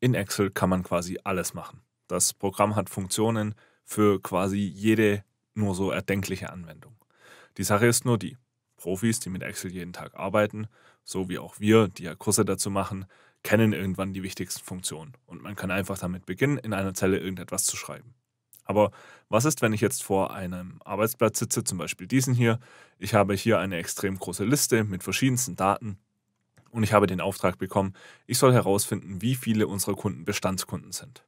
in Excel kann man quasi alles machen. Das Programm hat Funktionen für quasi jede nur so erdenkliche Anwendung. Die Sache ist nur die, Profis, die mit Excel jeden Tag arbeiten, so wie auch wir, die ja Kurse dazu machen, kennen irgendwann die wichtigsten Funktionen und man kann einfach damit beginnen, in einer Zelle irgendetwas zu schreiben. Aber was ist, wenn ich jetzt vor einem Arbeitsplatz sitze, zum Beispiel diesen hier? Ich habe hier eine extrem große Liste mit verschiedensten Daten und ich habe den Auftrag bekommen, ich soll herausfinden, wie viele unserer Kunden Bestandskunden sind.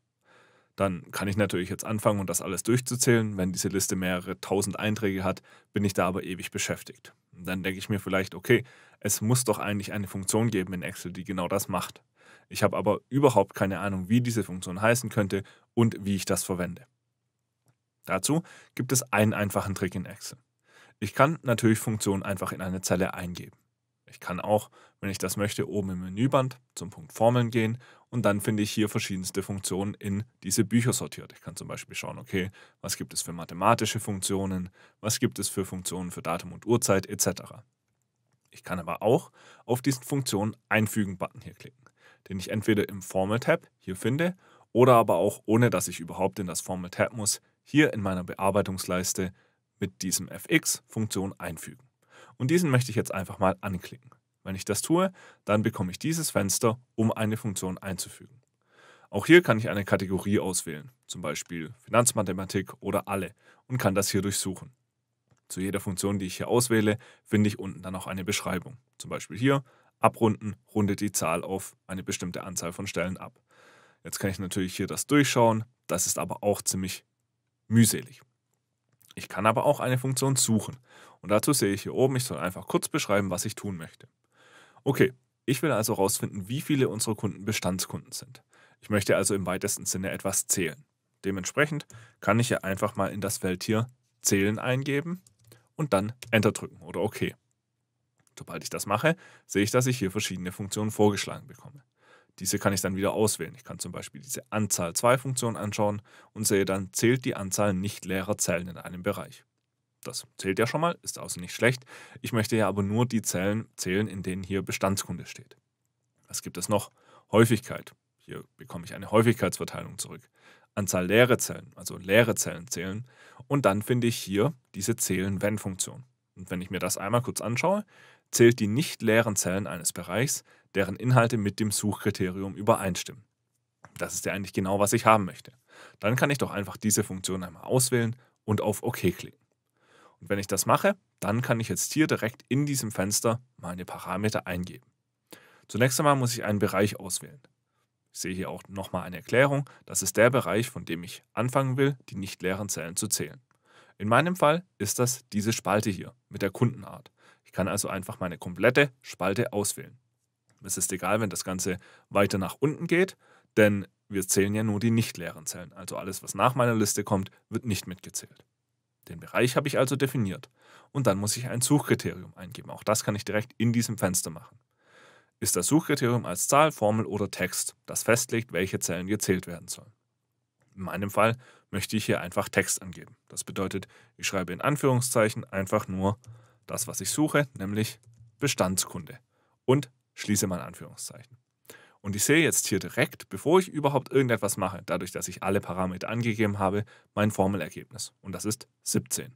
Dann kann ich natürlich jetzt anfangen und das alles durchzuzählen. Wenn diese Liste mehrere tausend Einträge hat, bin ich da aber ewig beschäftigt. dann denke ich mir vielleicht, okay, es muss doch eigentlich eine Funktion geben in Excel, die genau das macht. Ich habe aber überhaupt keine Ahnung, wie diese Funktion heißen könnte und wie ich das verwende. Dazu gibt es einen einfachen Trick in Excel. Ich kann natürlich Funktionen einfach in eine Zelle eingeben. Ich kann auch, wenn ich das möchte, oben im Menüband zum Punkt Formeln gehen und dann finde ich hier verschiedenste Funktionen in diese Bücher sortiert. Ich kann zum Beispiel schauen, okay, was gibt es für mathematische Funktionen, was gibt es für Funktionen für Datum und Uhrzeit etc. Ich kann aber auch auf diesen Funktionen Einfügen-Button hier klicken, den ich entweder im Formel-Tab hier finde oder aber auch ohne, dass ich überhaupt in das Formel-Tab muss, hier in meiner Bearbeitungsleiste mit diesem FX-Funktion einfügen. Und diesen möchte ich jetzt einfach mal anklicken. Wenn ich das tue, dann bekomme ich dieses Fenster, um eine Funktion einzufügen. Auch hier kann ich eine Kategorie auswählen, zum Beispiel Finanzmathematik oder alle, und kann das hier durchsuchen. Zu jeder Funktion, die ich hier auswähle, finde ich unten dann auch eine Beschreibung. Zum Beispiel hier, abrunden, rundet die Zahl auf eine bestimmte Anzahl von Stellen ab. Jetzt kann ich natürlich hier das durchschauen, das ist aber auch ziemlich mühselig. Ich kann aber auch eine Funktion suchen. Und dazu sehe ich hier oben, ich soll einfach kurz beschreiben, was ich tun möchte. Okay, ich will also herausfinden, wie viele unserer Kunden Bestandskunden sind. Ich möchte also im weitesten Sinne etwas zählen. Dementsprechend kann ich hier einfach mal in das Feld hier Zählen eingeben und dann Enter drücken oder OK. Sobald ich das mache, sehe ich, dass ich hier verschiedene Funktionen vorgeschlagen bekomme. Diese kann ich dann wieder auswählen. Ich kann zum Beispiel diese Anzahl 2-Funktion anschauen und sehe dann, zählt die Anzahl nicht leerer Zellen in einem Bereich. Das zählt ja schon mal, ist also nicht schlecht. Ich möchte ja aber nur die Zellen zählen, in denen hier Bestandskunde steht. Was gibt es noch? Häufigkeit. Hier bekomme ich eine Häufigkeitsverteilung zurück. Anzahl leere Zellen, also leere Zellen zählen. Und dann finde ich hier diese Zählen-Wenn-Funktion. Und wenn ich mir das einmal kurz anschaue, zählt die nicht leeren Zellen eines Bereichs deren Inhalte mit dem Suchkriterium übereinstimmen. Das ist ja eigentlich genau, was ich haben möchte. Dann kann ich doch einfach diese Funktion einmal auswählen und auf OK klicken. Und wenn ich das mache, dann kann ich jetzt hier direkt in diesem Fenster meine Parameter eingeben. Zunächst einmal muss ich einen Bereich auswählen. Ich sehe hier auch nochmal eine Erklärung. Das ist der Bereich, von dem ich anfangen will, die nicht leeren Zellen zu zählen. In meinem Fall ist das diese Spalte hier mit der Kundenart. Ich kann also einfach meine komplette Spalte auswählen. Es ist egal, wenn das Ganze weiter nach unten geht, denn wir zählen ja nur die nicht leeren Zellen. Also alles, was nach meiner Liste kommt, wird nicht mitgezählt. Den Bereich habe ich also definiert. Und dann muss ich ein Suchkriterium eingeben. Auch das kann ich direkt in diesem Fenster machen. Ist das Suchkriterium als Zahl, Formel oder Text, das festlegt, welche Zellen gezählt werden sollen. In meinem Fall möchte ich hier einfach Text angeben. Das bedeutet, ich schreibe in Anführungszeichen einfach nur das, was ich suche, nämlich Bestandskunde und schließe mal Anführungszeichen. Und ich sehe jetzt hier direkt, bevor ich überhaupt irgendetwas mache, dadurch, dass ich alle Parameter angegeben habe, mein Formelergebnis. Und das ist 17.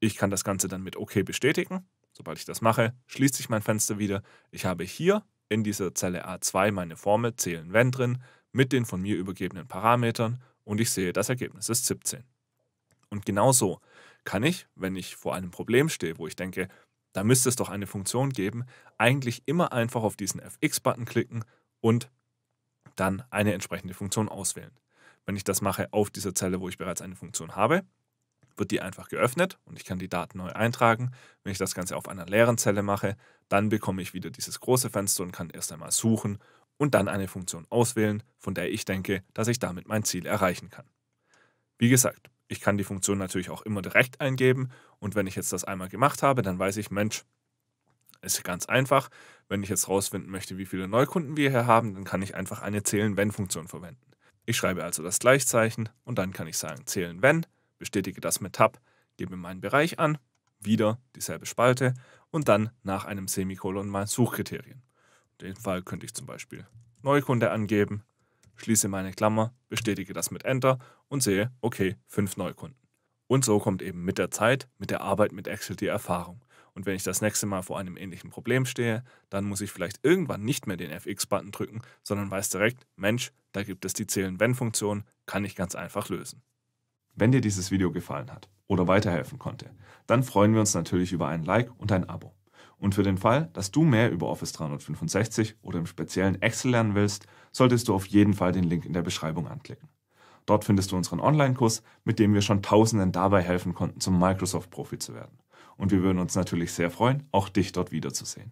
Ich kann das Ganze dann mit OK bestätigen. Sobald ich das mache, schließt sich mein Fenster wieder. Ich habe hier in dieser Zelle A2 meine Formel zählen wenn drin mit den von mir übergebenen Parametern und ich sehe, das Ergebnis ist 17. Und genauso kann ich, wenn ich vor einem Problem stehe, wo ich denke, da müsste es doch eine Funktion geben, eigentlich immer einfach auf diesen FX-Button klicken und dann eine entsprechende Funktion auswählen. Wenn ich das mache auf dieser Zelle, wo ich bereits eine Funktion habe, wird die einfach geöffnet und ich kann die Daten neu eintragen. Wenn ich das Ganze auf einer leeren Zelle mache, dann bekomme ich wieder dieses große Fenster und kann erst einmal suchen und dann eine Funktion auswählen, von der ich denke, dass ich damit mein Ziel erreichen kann. Wie gesagt, ich kann die Funktion natürlich auch immer direkt eingeben und wenn ich jetzt das einmal gemacht habe, dann weiß ich, Mensch, ist ganz einfach. Wenn ich jetzt rausfinden möchte, wie viele Neukunden wir hier haben, dann kann ich einfach eine Zählen-Wenn-Funktion verwenden. Ich schreibe also das Gleichzeichen und dann kann ich sagen Zählen wenn, bestätige das mit Tab, gebe meinen Bereich an, wieder dieselbe Spalte und dann nach einem Semikolon mal Suchkriterien. In dem Fall könnte ich zum Beispiel Neukunde angeben, schließe meine Klammer, bestätige das mit Enter und sehe, okay, fünf Neukunden. Und so kommt eben mit der Zeit, mit der Arbeit mit Excel die Erfahrung. Und wenn ich das nächste Mal vor einem ähnlichen Problem stehe, dann muss ich vielleicht irgendwann nicht mehr den FX-Button drücken, sondern weiß direkt, Mensch, da gibt es die Zählen-Wenn-Funktion, kann ich ganz einfach lösen. Wenn dir dieses Video gefallen hat oder weiterhelfen konnte, dann freuen wir uns natürlich über ein Like und ein Abo. Und für den Fall, dass du mehr über Office 365 oder im speziellen Excel lernen willst, solltest du auf jeden Fall den Link in der Beschreibung anklicken. Dort findest du unseren Online-Kurs, mit dem wir schon Tausenden dabei helfen konnten, zum Microsoft-Profi zu werden. Und wir würden uns natürlich sehr freuen, auch dich dort wiederzusehen.